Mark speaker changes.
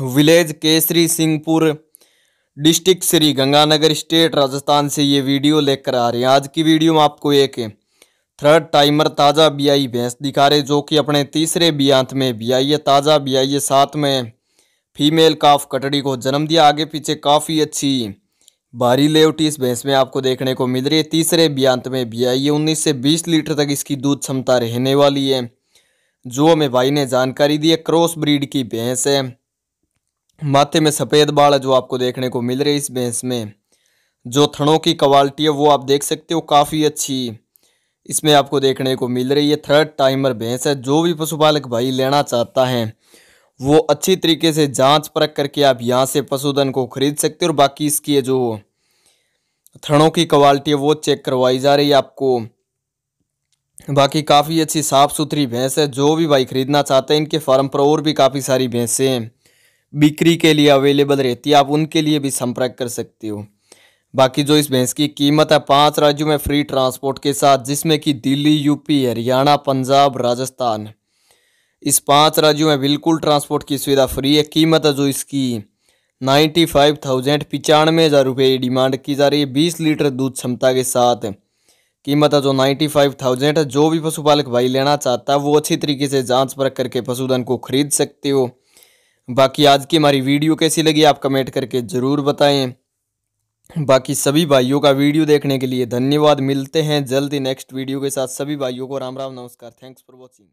Speaker 1: village Kesari Singhpur district Shri Ganganagar state Rajasthan से ये video लेकर आ रहे हैं आज की वीडियो में आपको एक थर्ड टाइमर ताज़ा बियाई e भैंस दिखा रहे जो कि अपने तीसरे बियांत e में बियाई e है ताज़ा बियाई है साथ में फीमेल काफ कटड़ी को जन्म दिया आगे पीछे काफ़ी अच्छी भारी लेवटी इस भैंस में आपको देखने को मिल रही है तीसरे बियांत में बियाई है उन्नीस से बीस लीटर तक इसकी दूध क्षमता रहने वाली है जो हमें भाई ने जानकारी दी है क्रॉस ब्रीड की भैंस है माथे में सफ़ेद बाल जो आपको देखने को मिल रही है इस भैंस में जो थनों की क्वालिटी है वो आप देख सकते हो काफ़ी अच्छी इसमें आपको देखने को मिल रही है थर्ड टाइमर भैंस है जो भी पशुपालक भाई लेना चाहता है वो अच्छी तरीके से जांच परख करके आप यहाँ से पशुधन को खरीद सकते हो और बाकी इसकी जो थनों की क्वालिटी है वो चेक करवाई जा रही है आपको बाकी काफ़ी अच्छी साफ़ सुथरी भैंस है जो भी भाई खरीदना चाहते हैं इनके फार्म पर और भी काफ़ी सारी भैंसें हैं बिक्री के लिए अवेलेबल रहती है आप उनके लिए भी संपर्क कर सकते हो बाकी जो इस भैंस की कीमत है पांच राज्यों में फ्री ट्रांसपोर्ट के साथ जिसमें कि दिल्ली यूपी हरियाणा पंजाब राजस्थान इस पांच राज्यों में बिल्कुल ट्रांसपोर्ट की सुविधा फ्री है कीमत है जो इसकी नाइन्टी फाइव थाउजेंड पचानवे हज़ार रुपये डिमांड की जा रही है बीस लीटर दूध क्षमता के साथ कीमत है जो नाइन्टी फाइव थाउजेंड है जो भी पशुपालक भाई लेना चाहता है वो अच्छी तरीके से जाँच परख करके पशुधन को खरीद सकते हो बाकी आज की हमारी वीडियो कैसी लगी आप कमेंट करके ज़रूर बताएं बाकी सभी भाइयों का वीडियो देखने के लिए धन्यवाद मिलते हैं जल्दी नेक्स्ट वीडियो के साथ सभी भाइयों को राम राम नमस्कार थैंक्स फॉर वॉचिंग